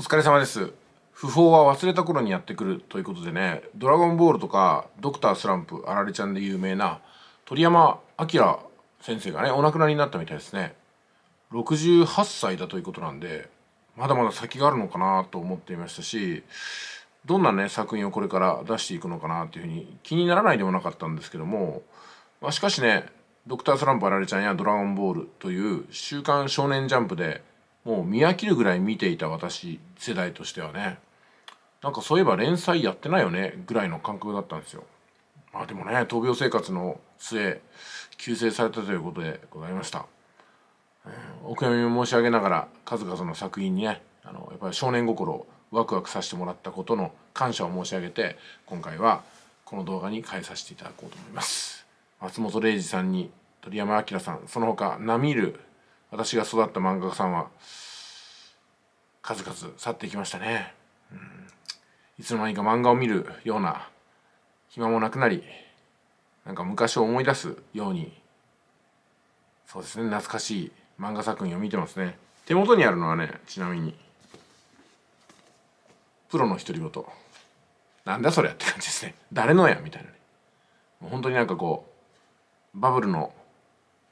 お疲れ様です。不法は忘れた頃にやってくるということでね、ドラゴンボールとか、ドクタースランプ、あられちゃんで有名な、鳥山明先生がね、お亡くなりになったみたいですね。68歳だということなんで、まだまだ先があるのかなと思っていましたし、どんなね、作品をこれから出していくのかなっていうふうに気にならないでもなかったんですけども、まあ、しかしね、ドクタースランプあられちゃんやドラゴンボールという週刊少年ジャンプでもう見飽きるぐらい見ていた私世代としてはねなんかそういえば連載やってないよねぐらいの感覚だったんですよまあでもね闘病生活の末救世されたということでございました、えー、お悔やみを申し上げながら数々の作品にねあのやっぱり少年心をワクワクさせてもらったことの感謝を申し上げて今回はこの動画に変えさせていただこうと思います松本零士さんに鳥山明さんその他ナミール私が育った漫画家さんは数々去っていきましたね、うん、いつの間にか漫画を見るような暇もなくなりなんか昔を思い出すようにそうですね懐かしい漫画作品を見てますね手元にあるのはねちなみにプロの独り言なんだそれって感じですね誰のやみたいなね本当になんかこうバブルの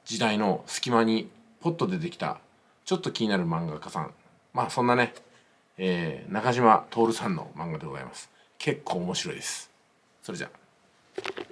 時代の隙間にポッと出てきたちょっと気になる漫画家さんまあそんなね、えー、中島徹さんの漫画でございます結構面白いですそれじゃあ